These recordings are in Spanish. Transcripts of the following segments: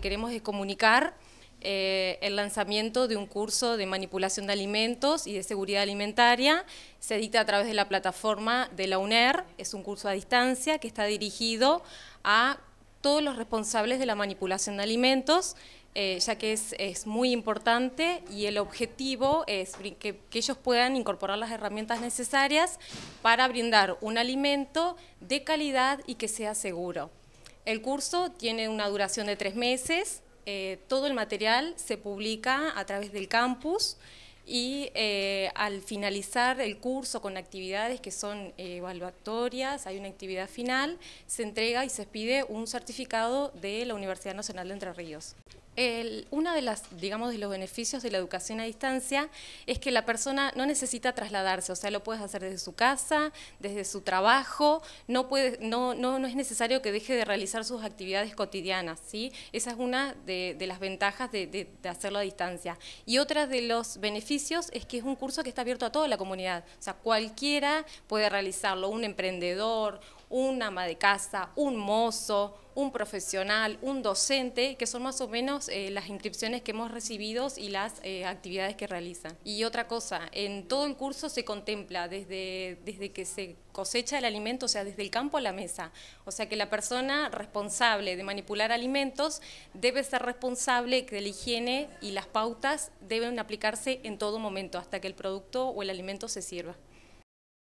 queremos es comunicar eh, el lanzamiento de un curso de manipulación de alimentos y de seguridad alimentaria. Se dicta a través de la plataforma de la UNER, es un curso a distancia que está dirigido a todos los responsables de la manipulación de alimentos, eh, ya que es, muy importante y el objetivo es que ellos puedan incorporar las herramientas necesarias para brindar un alimento de calidad y que sea seguro. El curso tiene una duración de tres meses, eh, todo el material se publica a través del campus y eh, al finalizar el curso con actividades que son eh, evaluatorias, hay una actividad final, se entrega y se pide un certificado de la Universidad Nacional de Entre Ríos. Una de las, digamos, de los beneficios de la educación a distancia es que la persona no necesita trasladarse, o sea, lo puedes hacer desde su casa, desde su trabajo, no, puede, no, no, es necesario que deje de realizar sus actividades cotidianas, ¿sí? Esa es una de, las ventajas de, de, hacerlo a distancia. Y otra de los beneficios es que es un curso que está abierto a toda la comunidad, o sea, cualquiera puede realizarlo, un emprendedor, un ama de casa, un mozo, un profesional, un docente, que son más o menos eh, las inscripciones que hemos recibido y las eh, actividades que realizan. Y otra cosa, en todo el curso se contempla desde, desde que se cosecha el alimento, o sea, desde el campo a la mesa. O sea que la persona responsable de manipular alimentos debe ser responsable que la higiene y las pautas deben aplicarse en todo momento, hasta que el producto o el alimento se sirva.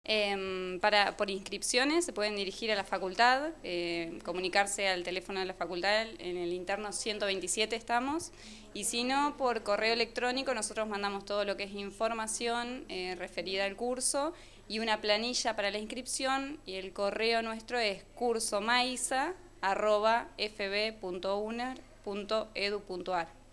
Em, para, por inscripciones se pueden dirigir a la facultad, eh, comunicarse al teléfono de la facultad, en el interno 127 estamos, y si no, por correo electrónico nosotros mandamos todo lo que es información eh, referida al curso y una planilla para la inscripción y el correo nuestro es cursomaiza.fb.unar.edu.ar.